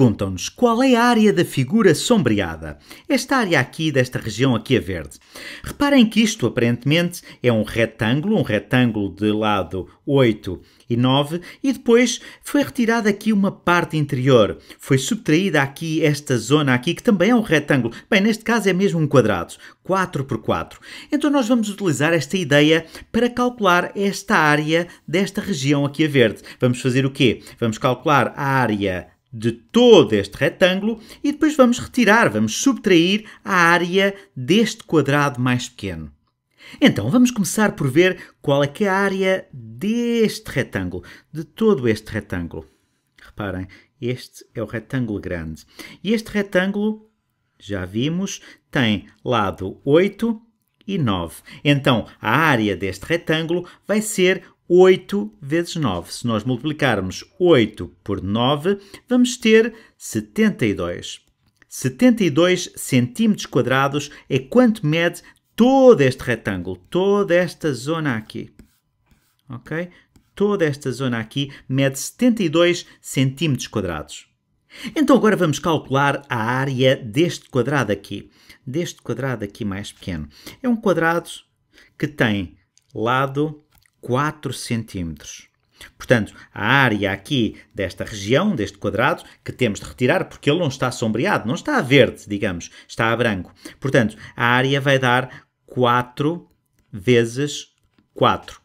Perguntam-nos qual é a área da figura sombreada, esta área aqui desta região aqui a é verde. Reparem que isto aparentemente é um retângulo, um retângulo de lado 8 e 9, e depois foi retirada aqui uma parte interior, foi subtraída aqui esta zona aqui, que também é um retângulo. Bem, neste caso é mesmo um quadrado, 4 por 4. Então nós vamos utilizar esta ideia para calcular esta área desta região aqui a verde. Vamos fazer o quê? Vamos calcular a área de todo este retângulo e depois vamos retirar, vamos subtrair a área deste quadrado mais pequeno. Então, vamos começar por ver qual é que é a área deste retângulo, de todo este retângulo. Reparem, este é o retângulo grande. E este retângulo, já vimos, tem lado 8 e 9. Então, a área deste retângulo vai ser 8 vezes 9. Se nós multiplicarmos 8 por 9, vamos ter 72. 72 centímetros quadrados é quanto mede todo este retângulo, toda esta zona aqui. Ok? Toda esta zona aqui mede 72 centímetros quadrados. Então agora vamos calcular a área deste quadrado aqui. Deste quadrado aqui mais pequeno. É um quadrado que tem lado 4 centímetros. Portanto, a área aqui desta região, deste quadrado, que temos de retirar porque ele não está sombreado, não está a verde, digamos, está a branco. Portanto, a área vai dar 4 vezes 4.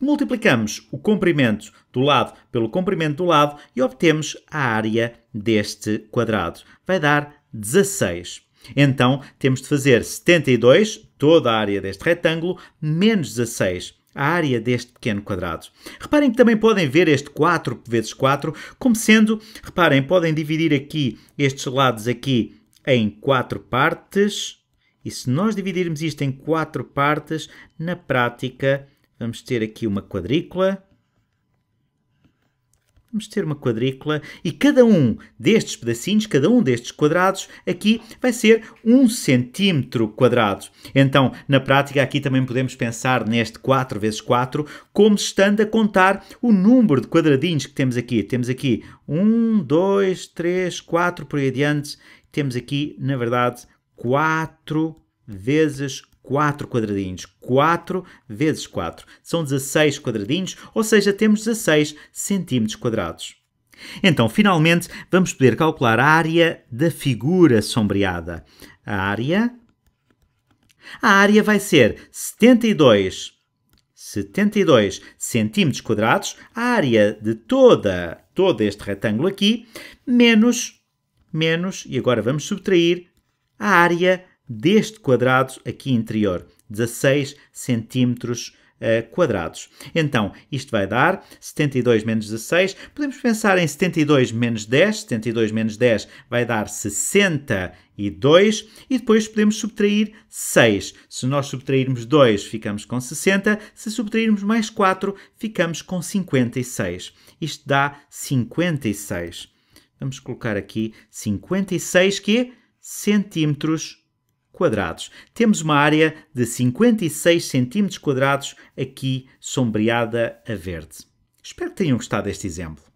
Multiplicamos o comprimento do lado pelo comprimento do lado e obtemos a área deste quadrado. Vai dar 16. Então, temos de fazer 72, toda a área deste retângulo, menos 16 a área deste pequeno quadrado. Reparem que também podem ver este 4 vezes 4 como sendo, reparem, podem dividir aqui estes lados aqui em quatro partes. E se nós dividirmos isto em quatro partes, na prática vamos ter aqui uma quadrícula, Vamos ter uma quadrícula e cada um destes pedacinhos, cada um destes quadrados aqui vai ser um centímetro quadrado. Então, na prática, aqui também podemos pensar neste 4 vezes 4 como estando a contar o número de quadradinhos que temos aqui. Temos aqui 1, 2, 3, 4 por aí adiante. Temos aqui, na verdade, 4 vezes 4 quadradinhos. 4 vezes 4 são 16 quadradinhos, ou seja, temos 16 centímetros quadrados. Então, finalmente, vamos poder calcular a área da figura sombreada. A área a área vai ser 72 72 centímetros quadrados, a área de toda todo este retângulo aqui, menos menos e agora vamos subtrair a área deste quadrado aqui interior, 16 centímetros Uh, quadrados. Então, isto vai dar 72 menos 16. Podemos pensar em 72 menos 10. 72 menos 10 vai dar 62. E depois podemos subtrair 6. Se nós subtrairmos 2, ficamos com 60. Se subtrairmos mais 4, ficamos com 56. Isto dá 56. Vamos colocar aqui 56 que é centímetros quadrados. Temos uma área de 56 cm quadrados aqui sombreada a verde. Espero que tenham gostado deste exemplo.